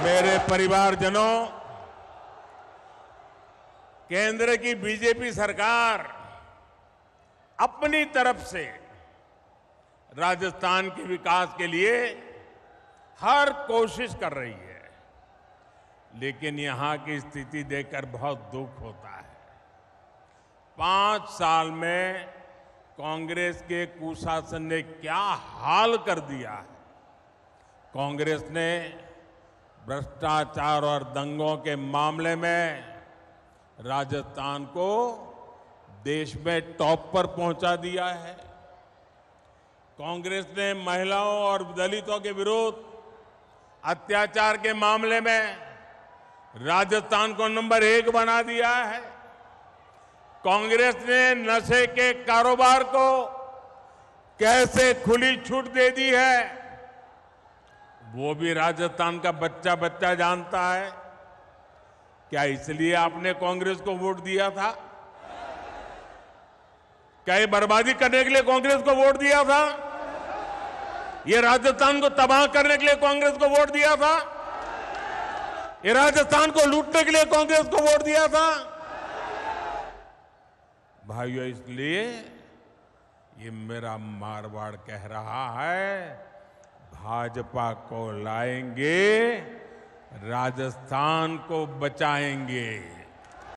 मेरे परिवारजनों केंद्र की बीजेपी सरकार अपनी तरफ से राजस्थान के विकास के लिए हर कोशिश कर रही है लेकिन यहां की स्थिति देखकर बहुत दुख होता है पांच साल में कांग्रेस के कुशासन ने क्या हाल कर दिया है कांग्रेस ने भ्रष्टाचार और दंगों के मामले में राजस्थान को देश में टॉप पर पहुंचा दिया है कांग्रेस ने महिलाओं और दलितों के विरुद्ध अत्याचार के मामले में राजस्थान को नंबर एक बना दिया है कांग्रेस ने नशे के कारोबार को कैसे खुली छूट दे दी है वो भी राजस्थान का बच्चा बच्चा जानता है क्या इसलिए आपने कांग्रेस को वोट दिया था क्या ये बर्बादी करने के लिए कांग्रेस को वोट दिया था ये राजस्थान को तबाह करने के लिए कांग्रेस को वोट दिया था ये राजस्थान को लूटने के लिए कांग्रेस को वोट दिया था भाइयों इसलिए ये मेरा मारवाड़ कह रहा है भाजपा को लाएंगे राजस्थान को बचाएंगे